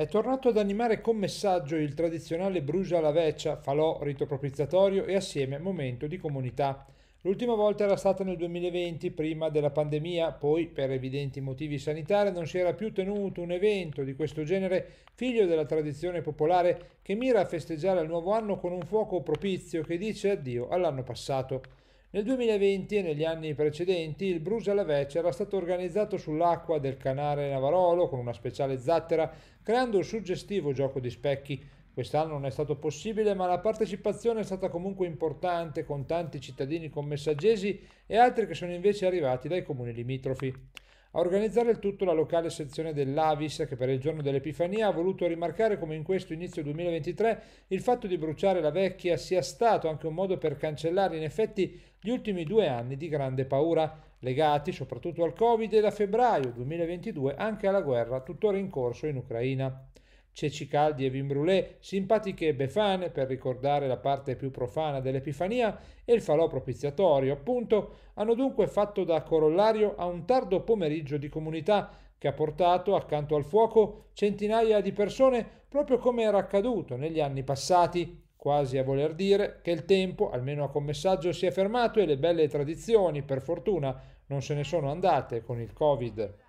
È tornato ad animare con messaggio il tradizionale Brugia alla Veccia, falò, rito propiziatorio e assieme momento di comunità. L'ultima volta era stata nel 2020, prima della pandemia, poi per evidenti motivi sanitari non si era più tenuto un evento di questo genere, figlio della tradizione popolare, che mira a festeggiare il nuovo anno con un fuoco propizio che dice addio all'anno passato. Nel 2020 e negli anni precedenti il Brusa alla Veccia era stato organizzato sull'acqua del canale Navarolo con una speciale zattera, creando un suggestivo gioco di specchi. Quest'anno non è stato possibile, ma la partecipazione è stata comunque importante con tanti cittadini con messaggesi e altri che sono invece arrivati dai comuni limitrofi. A organizzare il tutto la locale sezione dell'Avis che per il giorno dell'Epifania ha voluto rimarcare come in questo inizio 2023 il fatto di bruciare la vecchia sia stato anche un modo per cancellare in effetti gli ultimi due anni di grande paura, legati soprattutto al Covid e da febbraio 2022 anche alla guerra tuttora in corso in Ucraina ceci caldi e vin brûlé, simpatiche befane per ricordare la parte più profana dell'Epifania e il falò propiziatorio, appunto, hanno dunque fatto da corollario a un tardo pomeriggio di comunità che ha portato accanto al fuoco centinaia di persone proprio come era accaduto negli anni passati, quasi a voler dire che il tempo, almeno a commessaggio, si è fermato e le belle tradizioni, per fortuna, non se ne sono andate con il Covid.